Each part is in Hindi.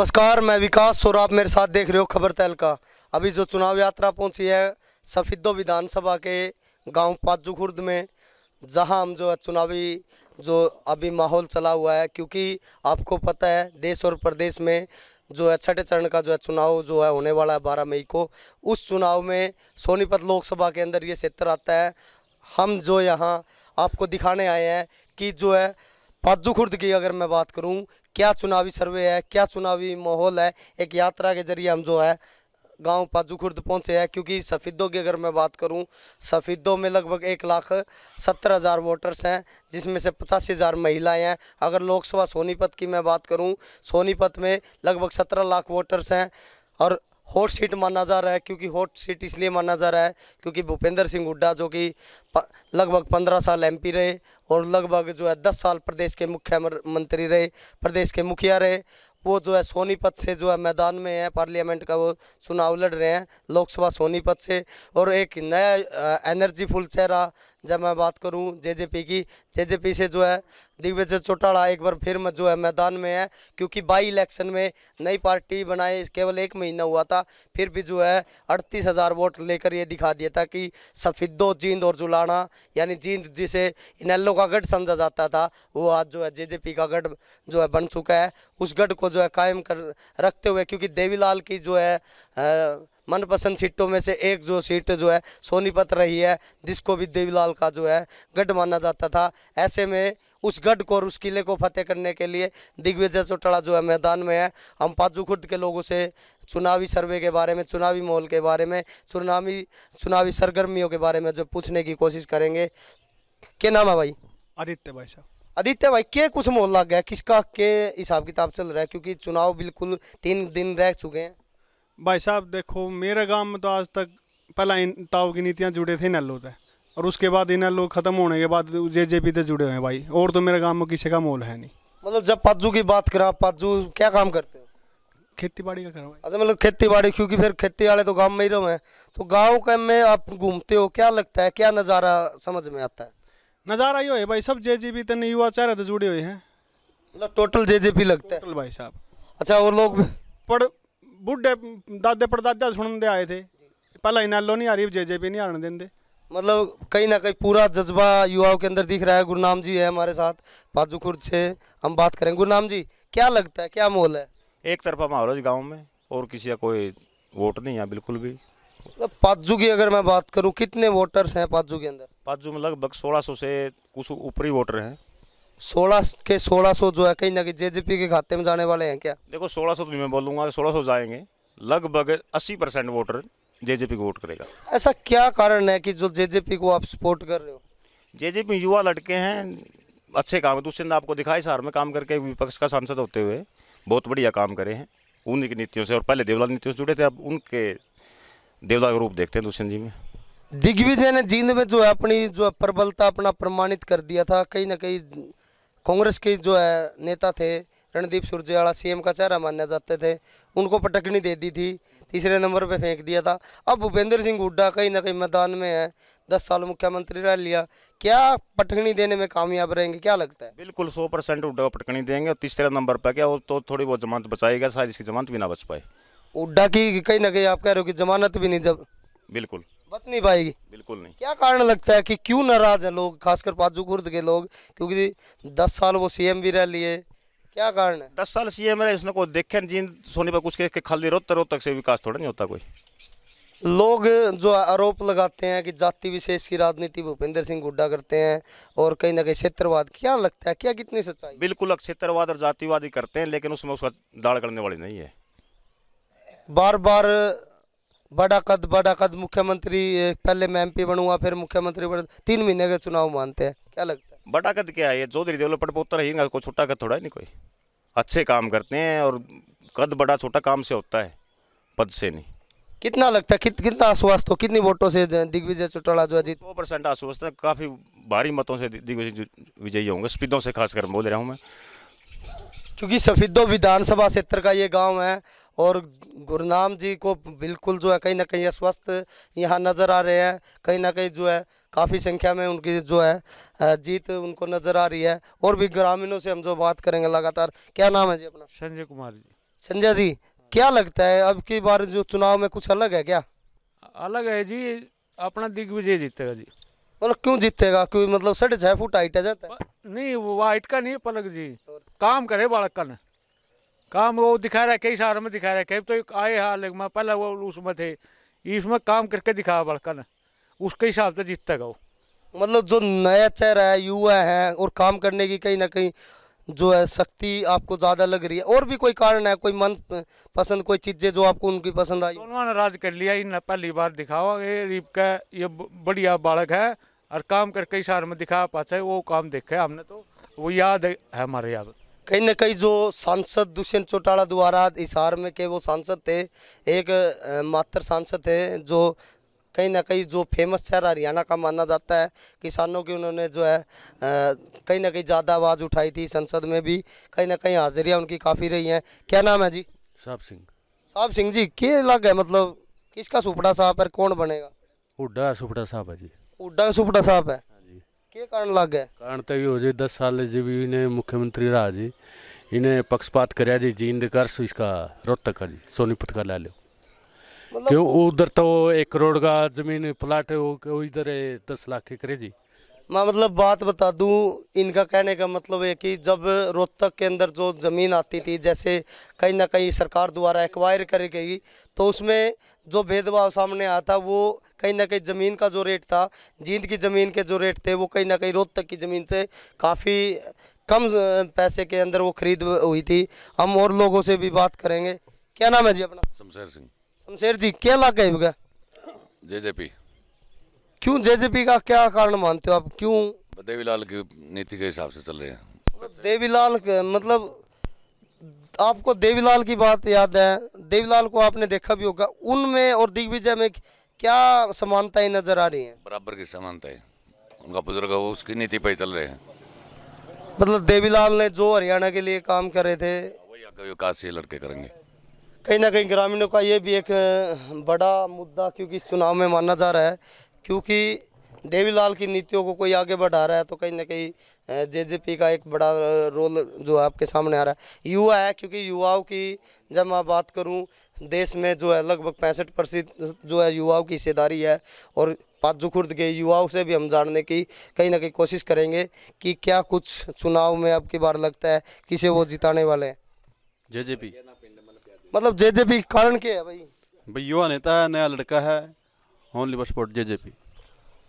नमस्कार मैं विकास और आप मेरे साथ देख रहे हो खबर तैल का अभी जो चुनाव यात्रा पहुंची है सफिदो विधानसभा के गांव पाजू खुर्द में जहां हम जो है चुनावी जो अभी माहौल चला हुआ है क्योंकि आपको पता है देश और प्रदेश में जो है छठे चरण का जो है चुनाव जो है होने वाला है बारह मई को उस चुनाव में सोनीपत लोकसभा के अंदर ये क्षेत्र आता है हम जो यहाँ आपको दिखाने आए हैं कि जो है पाजू खुर्द की अगर मैं बात करूं क्या चुनावी सर्वे है क्या चुनावी माहौल है एक यात्रा के जरिए हम जो है गांव पाजू खुर्द पहुँचे हैं क्योंकि सफ़ीदों की अगर मैं बात करूं सफ़ीदों में लगभग एक लाख सत्तर हज़ार वोटर्स हैं जिसमें से पचासी हज़ार महिलाएँ हैं अगर लोकसभा सोनीपत की मैं बात करूं सोनीपत में लगभग सत्रह लाख वोटर्स हैं और हॉट सीट माना जा रहा है क्योंकि हॉट सीट इसलिए माना जा रहा है क्योंकि भूपेंद्र सिंह हुड्डा जो कि लगभग पंद्रह साल एमपी रहे और लगभग जो है दस साल प्रदेश के मुख्यमंत्री रहे प्रदेश के मुखिया रहे वो जो है सोनीपत से जो है मैदान में है पार्लियामेंट का वो चुनाव लड़ रहे हैं लोकसभा सोनीपत से और एक नया एनर्जीफुल चेहरा जब मैं बात करूं जेजेपी की जेजेपी से जो है दिग्विजय चौटाला एक बार फिर जो है मैदान में है क्योंकि बाई इलेक्शन में नई पार्टी बनाए केवल एक महीना हुआ था फिर भी जो है अड़तीस हज़ार वोट लेकर ये दिखा दिया था कि सफिदो जींद और जुलाना यानी जींद जिसे इनेलो का गढ़ समझा जाता था वो आज जो है जे का गढ़ जो है बन चुका है उस गढ़ को जो है कायम कर रखते हुए क्योंकि देवीलाल की जो है आ, मनपसंद सीटों में से एक जो सीट जो है सोनीपत रही है जिसको भी देवीलाल का जो है गढ़ माना जाता था ऐसे में उस गढ़ को और उस किले को फतेह करने के लिए दिग्विजय चौटाला जो है मैदान में है हम पाजू खुर्द के लोगों से चुनावी सर्वे के बारे में चुनावी माहौल के बारे में चुनावी चुनावी सरगर्मियों के बारे में जो पूछने की कोशिश करेंगे क्या नाम है भाई आदित्य भाई साहब आदित्य भाई के कुछ माहौल लग गया किसका के हिसाब किताब चल रहा है क्योंकि चुनाव बिल्कुल तीन दिन रह चुके हैं भाई साहब देखो मेरे गांव में तो आज तक पहला इन ताव की नीतियाँ जुड़े थे इनलो से और उसके बाद इन लोग खत्म होने के बाद जे जे पी से जुड़े हुए हैं भाई और तो मेरे गांव में किसी का मोल है नहीं मतलब जब पाजू की बात करा पाजू क्या काम करते हो खेती बाड़ी का करा अच्छा मतलब खेती बाड़ी क्योंकि फिर खेती वाले तो गाँव में ही रहो हैं तो गाँव के में आप घूमते हो क्या लगता है क्या नज़ारा समझ में आता है नज़ारा ही हो भाई सब जे जे पी तेने युवा चेहरे रहे जुड़े हुए हैं मतलब टोटल जे जे पी लगता है भाई साहब अच्छा वो लोग पढ़ बुढ़े दादे पड़दादा सुन दे आए थे पहला इन एलो नहीं आ रही जे जे पी नहीं आने देंगे मतलब कहीं ना कहीं पूरा जज्बा युवाओं के अंदर दिख रहा है गुरुनाम जी है हमारे साथ बाजू खुर्द से हम बात करें गुरुनाम जी क्या लगता है क्या माहौल है एक तरफा माहौल है गाँव में और किसी का कोई वोट नहीं है बिल्कुल भी मतलब पाजू की अगर मैं बात करूँ कितने वोटर्स हैं पाजू के अंदर पाजू में लगभग सोलह सौ से कुछ ऊपरी वोटर हैं सोलह के सोलह सौ जो है कहीं ना कहीं जे जेजेपी के खाते में जाने वाले हैं क्या देखो सोलह सौ तो मैं बोलूँगा सोलह सौ जाएंगे लगभग अस्सी परसेंट वोटर जे जेजेपी को वोट करेगा ऐसा क्या कारण है कि जो जे पी को आप सपोर्ट कर रहे हो जेजेपी युवा लड़के हैं अच्छे काम है दूसरे ने आपको दिखाई सार में काम करके विपक्ष का सांसद होते हुए बहुत बढ़िया काम करे हैं उनकी नीतियों से और पहले देवलाल नीतियों से जुड़े थे अब उनके देवलाल रूप देखते हैं दुष्यंत जी में दिग्विजय ने जींद में जो है अपनी जो प्रबलता अपना प्रमाणित कर दिया था कहीं ना कहीं कांग्रेस के जो है नेता थे रणदीप सुरजेवाला सीएम का चेहरा माना जाते थे उनको पटकनी दे दी थी तीसरे नंबर पे फेंक दिया था अब भूपेंद्र सिंह हुड्डा कहीं ना कहीं मैदान में है दस साल मुख्यमंत्री रह लिया क्या पटकनी देने में कामयाब रहेंगे क्या लगता है बिल्कुल सौ परसेंट हुड्डा पटकनी देंगे और तीसरे नंबर पर क्या वो तो थोड़ी बहुत जमानत बचाएगा शायद इसकी जमानत भी ना बच पाए हुड्डा की कहीं ना कहीं आप कह रहे हो कि जमानत भी नहीं जब बिल्कुल बच नहीं पाएगी बिल्कुल नहीं क्या कारण लगता है कि क्यों नाराज है लोग खासकर पाजू खुर्द के लोग क्योंकि दस साल वो सीएम भी रह लिए क्या कारण है दस साल सीएम रहे इसने को देखे जीन सोनी पर कुछ के के खाली रोते रोते से विकास थोड़ा नहीं होता कोई लोग जो आरोप लगाते हैं कि जाति विशेष की राजनीति भूपेंद्र सिंह गुड्डा करते हैं और कहीं ना कहीं क्षेत्रवाद क्या लगता है क्या कितनी सच्चाई बिल्कुल क्षेत्रवाद और जातिवाद ही करते हैं लेकिन उसमें उसका दाड़ करने वाली नहीं है बार बार बड़ा कद बड़ा कद मुख्यमंत्री पहले मैं एमपी बनूंगा फिर मुख्यमंत्री बन तीन महीने के चुनाव मानते हैं क्या लगता है बड़ा कद क्या है चौधरी डेवलपमेंट पोता रहेगा कोई छोटा कद थोड़ा नहीं कोई अच्छे काम करते हैं और कद बड़ा छोटा काम से होता है पद से नहीं कितना लगता है कित, कितना आश्वस्त हो कितनी वोटों से दिग्विजय चौटाला जो अजीत सौ परसेंट आश्वस्त तो है काफ़ी भारी मतों से दिग्विजय विजयी होंगे स्पीदों से खासकर बोल रहा हूँ मैं क्योंकि सफीदों विधानसभा क्षेत्र का ये गांव है और नाम जी को बिल्कुल जो है कहीं ना कहीं अस्वस्थ यहाँ नज़र आ रहे हैं कहीं ना कहीं जो है काफ़ी संख्या में उनकी जो है जीत उनको नज़र आ रही है और भी ग्रामीणों से हम जो बात करेंगे लगातार क्या नाम है जी अपना संजय कुमार जी संजय जी क्या लगता है अब की बार जो चुनाव में कुछ अलग है क्या अलग है जी अपना दिग्विजय जीतेगा जी मतलब क्यों जीतेगा क्यों मतलब साढ़े छः फुट हाइट है जाता है नहीं वो हाइट का नहीं पलक जी काम करे बालक का ना काम वो दिखा रहा है कई साल में दिखा रहा है कई तो आए हाल में पहले वो उसमें थे इसमें काम करके दिखा बड़कन उसके हिसाब से तो जीतता वो मतलब जो नया चेहरा है युवा है और काम करने की कहीं ना कहीं जो है शक्ति आपको ज़्यादा लग रही है और भी कोई कारण है कोई मन पसंद कोई चीज़ें जो आपको उनकी पसंद आई उन्होंने राज कर लिया इन पहली बार दिखाओ ये रीप का ये बढ़िया बालक है और काम करके इशार में दिखा पाता है वो काम देखे हमने तो वो याद है हमारे यहाँ कहीं ना कहीं जो सांसद दुष्यंत चौटाला द्वारा इसार में के वो सांसद थे एक मात्र सांसद थे जो कहीं ना कहीं जो फेमस शहर हरियाणा का माना जाता है किसानों की उन्होंने जो है कहीं ना कहीं ज़्यादा आवाज़ उठाई थी संसद में भी कहीं ना कहीं हाजिरियाँ उनकी काफ़ी रही हैं क्या नाम है जी साहब सिंह साहब सिंह जी क्या अलग है मतलब किसका सुपड़ा साहब है कौन बनेगा हुड्डा सुपड़ा साहब है जी उड्डा सुपड़ा साहब है के कारण लग है कारण तो यो जी दस साल जी भी इन्हें मुख्यमंत्री रहा जी इन्हें पक्षपात कर जी जींद कर इसका रोहतक का जी सोनीपत का ले लो क्यों उधर तो एक करोड़ का जमीन प्लाट है वो इधर है दस लाख के करे जी मैं मतलब बात बता दूं इनका कहने का मतलब है कि जब रोहतक के अंदर जो ज़मीन आती थी जैसे कहीं ना कहीं सरकार द्वारा एक्वायर करी गई तो उसमें जो भेदभाव सामने आया था वो कहीं ना कहीं ज़मीन का जो रेट था जींद की ज़मीन के जो रेट थे वो कहीं ना कहीं रोहतक की ज़मीन से काफ़ी कम पैसे के अंदर वो खरीद हुई थी हम और लोगों से भी बात करेंगे क्या नाम है जी अपना शमशेर सिंह शमशेर जी क्या जे है पी क्यों पी का क्या कारण मानते हो आप क्यों देवीलाल की नीति के हिसाब से चल रहे हैं मतलब देवीलाल मतलब आपको देवीलाल की बात याद है देवीलाल को आपने देखा भी होगा उनमें और दिग्विजय में क्या समानताएं नजर आ रही हैं बराबर की समानताएं उनका बुजुर्ग वो उसकी नीति पर चल रहे हैं मतलब देवीलाल ने जो हरियाणा के लिए काम करे थे वही विकास ये लड़के करेंगे कहीं ना कहीं ग्रामीणों का ये भी एक बड़ा मुद्दा क्योंकि चुनाव में माना जा रहा है क्योंकि देवीलाल की नीतियों को कोई आगे बढ़ा रहा है तो कहीं ना कहीं जेजेपी का एक बड़ा रोल जो आपके सामने आ रहा है युवा है क्योंकि युवाओं की जब मैं बात करूं देश में जो है लगभग पैंसठ परसेंट जो है युवाओं की हिस्सेदारी है और जो खुर्द के युवाओं से भी हम जानने की कहीं ना कहीं कोशिश करेंगे कि क्या कुछ चुनाव में अब बार लगता है किसे वो जिताने वाले हैं पी मतलब पी कारण क्या है भाई भाई युवा नेता है नया लड़का है only for JJP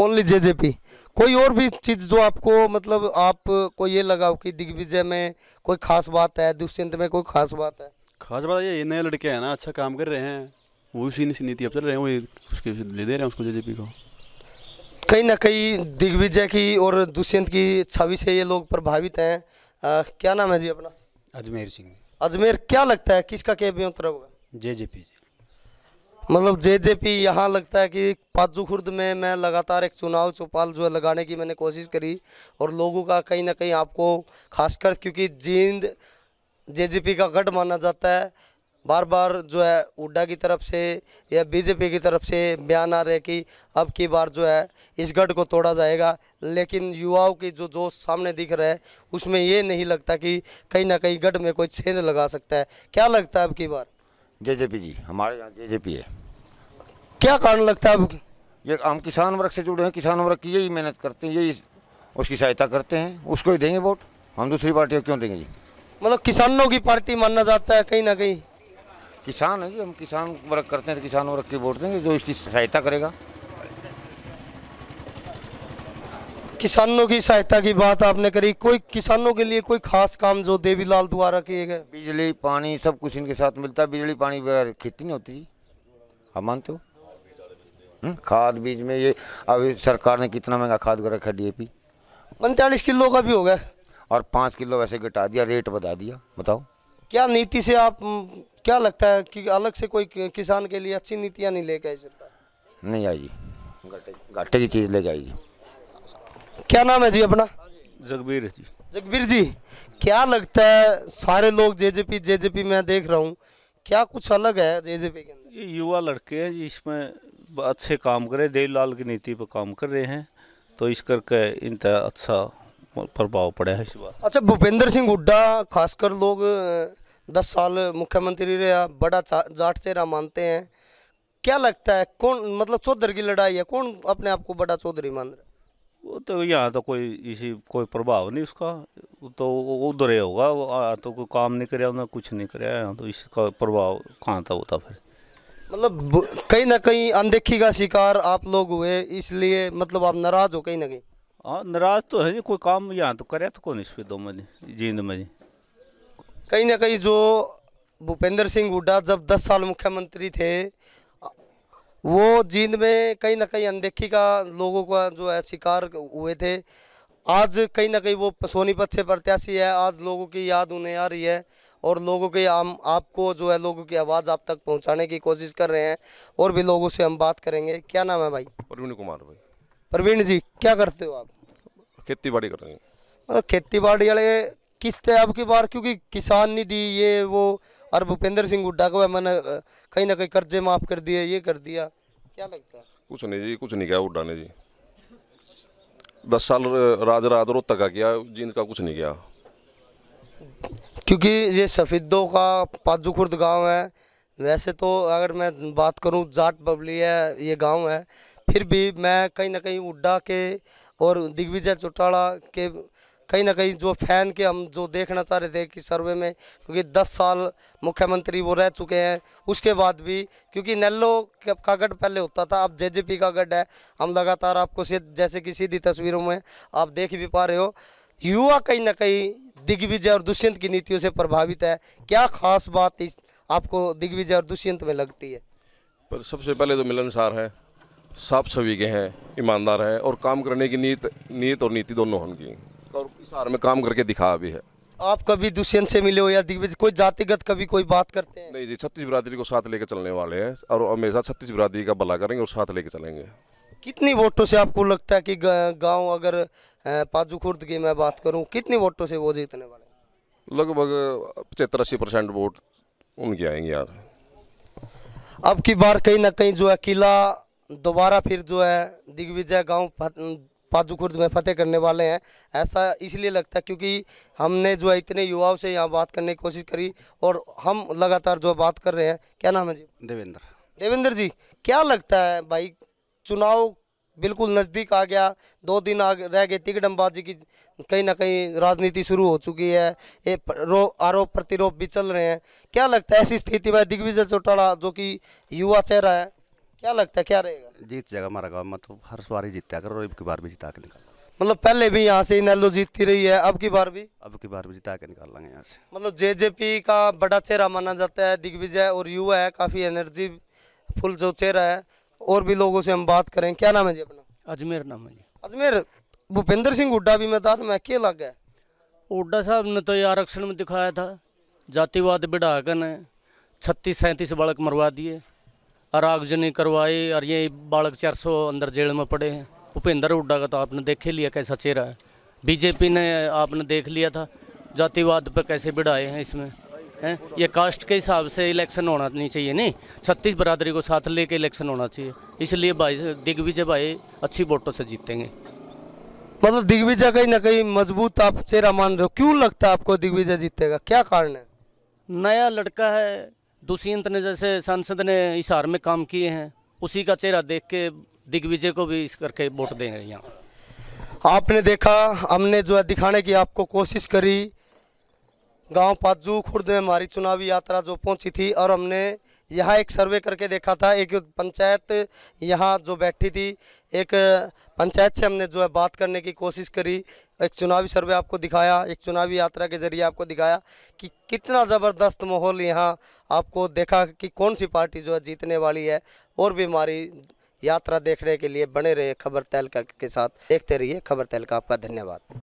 only JJP कोई और भी चीज़ जो आपको मतलब आप को ये लगाओ कि दिग्विजय में कोई खास बात है दुष्यंत में कोई खास बात है खास बात ये नए लड़के हैं ना अच्छा काम कर रहे हैं वो उसी नीति अब चल रहे हैं उसके ले दे रहे हैं उसको जेजेपी को कहीं ना कहीं दिग्विजय की और दुष्यंत की छवि से ये लोग प्रभावित हैं क्या नाम है जी अपना अजमेर सिंह अजमेर क्या लगता है किसका कैबियन तरफ होगा जे जे पी जी मतलब जे जे पी यहाँ लगता है कि पाजू खुर्द में मैं लगातार एक चुनाव चौपाल जो है लगाने की मैंने कोशिश करी और लोगों का कहीं ना कहीं आपको खासकर क्योंकि जींद जे जे पी का गढ़ माना जाता है बार बार जो है उड्डा की तरफ से या बीजेपी की तरफ से बयान आ रहे कि अब की बार जो है इस गढ़ को तोड़ा जाएगा लेकिन युवाओं की जो जोश सामने दिख रहा है उसमें ये नहीं लगता कि कहीं ना कहीं गढ़ में कोई छेद लगा सकता है क्या लगता है अब की बार जेजेपी जी हमारे यहाँ जेजेपी है क्या कारण लगता है ये हम किसान वर्ग से जुड़े हैं किसान वर्ग की यही मेहनत करते हैं यही उसकी सहायता करते हैं उसको ही देंगे वोट हम दूसरी पार्टी को क्यों देंगे जी मतलब किसानों की पार्टी माना जाता है कहीं ना कहीं किसान है जी हम किसान वर्ग करते हैं तो किसान वर्ग की वोट देंगे जो इसकी सहायता करेगा किसानों की सहायता की बात आपने करी कोई किसानों के लिए कोई खास काम जो देवीलाल द्वारा किए गए बिजली पानी सब कुछ इनके साथ मिलता है बिजली पानी बगैर खेती नहीं होती हम मानते हो हम्म, खाद बीज में ये अभी सरकार ने कितना महंगा खाद कर रखा है पी पैंतालीस किलो का भी हो गया और पाँच किलो वैसे घटा दिया रेट बता दिया बताओ क्या नीति से आप क्या लगता है कि अलग से कोई किसान के लिए अच्छी नीतियाँ नहीं लेके आई सरकार नहीं आई घाटे घाटे की चीज़ लेके आई क्या नाम है जी अपना जगबीर जी जगबीर जी क्या लगता है सारे लोग जेजेपी जेजेपी में देख रहा हूँ क्या कुछ अलग है जेजेपी के अंदर ये युवा लड़के हैं जी इसमें अच्छे काम करे देवलाल की नीति पर काम कर रहे हैं तो इस करके इनका अच्छा प्रभाव पड़ा है इस बार अच्छा भूपेंद्र सिंह हुड्डा खासकर लोग दस साल मुख्यमंत्री रहा बड़ा जाट चेहरा मानते हैं क्या लगता है कौन मतलब चौधरी की लड़ाई है कौन अपने आप को बड़ा चौधरी मान रहा है वो तो यहाँ तो कोई इसी कोई प्रभाव नहीं उसका तो उधर ही होगा वो तो कोई काम नहीं कर कुछ नहीं कर यहाँ तो इसका प्रभाव कहाँ था होता फिर मतलब कहीं ना कहीं अनदेखी का शिकार आप लोग हुए इसलिए मतलब आप नाराज हो कहीं ना कहीं हाँ नाराज तो है जी कोई काम यहाँ तो करे तो कौन इस पे दो मजे जींद मजे कहीं ना कहीं जो भूपेंद्र सिंह हुड्डा जब 10 साल मुख्यमंत्री थे वो जींद में कहीं ना कहीं अनदेखी का लोगों का जो है शिकार हुए थे आज कहीं ना कहीं वो सोनीपत से प्रत्याशी है आज लोगों की याद उन्हें आ रही है और लोगों के आम आपको जो है लोगों की आवाज़ आप तक पहुंचाने की कोशिश कर रहे हैं और भी लोगों से हम बात करेंगे क्या नाम है भाई प्रवीण कुमार भाई प्रवीण जी क्या करते हो आप खेती बाड़ी कर रहे हैं मतलब खेती बाड़ी वाले किस्त है आपकी बार क्योंकि किसान दी ये वो और भूपेंद्र सिंह हुड्डा को मैंने कहीं ना कहीं कर्जे माफ़ कर दिए ये कर दिया क्या लगता है कुछ नहीं जी कुछ नहीं किया हुड्डा ने जी दस साल राज रात रोहतक का किया जींद का कुछ नहीं किया क्योंकि ये सफ़ेदों का पाजू खुर्द गाँव है वैसे तो अगर मैं बात करूं जाट बबली है ये गांव है फिर भी मैं कहीं ना कहीं उड्डा के और दिग्विजय चौटाला के कहीं ना कहीं जो फैन के हम जो देखना चाह रहे थे कि सर्वे में क्योंकि 10 साल मुख्यमंत्री वो रह चुके हैं उसके बाद भी क्योंकि नेल्लो का गढ़ पहले होता था अब जेजेपी का गढ़ है हम लगातार आपको जैसे कि सीधी तस्वीरों में आप देख भी पा रहे हो युवा कहीं ना कहीं दिग्विजय और दुष्यंत की नीतियों से प्रभावित है क्या खास बात इस आपको दिग्विजय और दुष्यंत में लगती है पर सबसे पहले तो मिलनसार है साफ सभी के हैं ईमानदार है और काम करने की नीत नीत और नीति दोनों होंगी और इस हार में काम करके दिखा भी है आप कभी दुष्यंत से मिले हो या दिग्विजय कोई जातिगत कभी कोई बात करते हैं नहीं जी छत्तीस बिरादरी को साथ लेकर चलने वाले हैं और हमेशा छत्तीस बिरादरी का भला करेंगे और साथ लेकर चलेंगे कितनी वोटों से आपको लगता है कि गांव अगर पाजू खुर्द की मैं बात करूं कितनी वोटों से वो जीतने वाले लगभग पचहत्तर अस्सी परसेंट वोट उनके आएंगे यार अब की बार कहीं ना कहीं जो है किला दोबारा फिर जो है दिग्विजय गाँव पाजू खुर्द में फतेह करने वाले हैं ऐसा इसलिए लगता है क्योंकि हमने जो है इतने युवाओं से यहाँ बात करने की कोशिश करी और हम लगातार जो बात कर रहे हैं क्या नाम है जी देवेंद्र देवेंद्र जी क्या लगता है भाई चुनाव बिल्कुल नज़दीक आ गया दो दिन आ रह गए तिकड़मबाजी की कहीं ना कहीं राजनीति शुरू हो चुकी है ये आरोप प्रतिरोप भी चल रहे हैं क्या लगता है ऐसी स्थिति में दिग्विजय चौटाला जो कि युवा चेहरा है क्या लगता है क्या रहेगा जीत जाएगा हमारा गाँव मतलब तो हर सवार ही जीतता करो अब की बार भी जिता के निकाल मतलब पहले भी यहाँ से इनेलो जीतती रही है अब की बार भी अब की बार भी जिता के निकाल लेंगे यहाँ से मतलब जेजेपी का बड़ा चेहरा माना जाता है दिग्विजय और युवा है काफ़ी एनर्जी फुल जो चेहरा है और भी लोगों से हम बात करें क्या नाम है जी अपना अजमेर नाम है जी अजमेर भूपेंद्र सिंह हुड्डा भी मैदान में क्या लग गया हुड्डा साहब ने तो ये आरक्षण में दिखाया था जातिवाद बढ़ाकर ने छत्तीस सैंतीस बालक मरवा दिए और आगजनी करवाई और ये बालक चार सौ अंदर जेल में पड़े हैं भूपेंद्र हुडा का तो आपने देखे लिया कैसा चेहरा है बीजेपी ने आपने देख लिया था जातिवाद पर कैसे बिड़ाए हैं इसमें है ये कास्ट के हिसाब से इलेक्शन होना नहीं चाहिए नहीं छत्तीस बरादरी को साथ लेके इलेक्शन होना चाहिए इसलिए भाई दिग्विजय भाई अच्छी वोटों से जीतेंगे मतलब दिग्विजय कहीं ना कहीं मजबूत आप चेहरा मान रहे हो क्यों लगता है आपको दिग्विजय जीतेगा क्या कारण है नया लड़का है दुष्यंत ने जैसे सांसद ने हार में काम किए हैं उसी का चेहरा देख के दिग्विजय को भी इस करके वोट दे रहे हैं यहाँ आपने देखा हमने जो है दिखाने की आपको कोशिश करी गांव पाजू खुर्द में हमारी चुनावी यात्रा जो पहुंची थी और हमने यहाँ एक सर्वे करके देखा था एक पंचायत यहाँ जो बैठी थी एक पंचायत से हमने जो है बात करने की कोशिश करी एक चुनावी सर्वे आपको दिखाया एक चुनावी यात्रा के ज़रिए आपको दिखाया कि कितना ज़बरदस्त माहौल यहाँ आपको देखा कि कौन सी पार्टी जो है जीतने वाली है और भी हमारी यात्रा देखने के लिए बने रहे खबर तहलका के साथ देखते रहिए खबर तहलका आपका धन्यवाद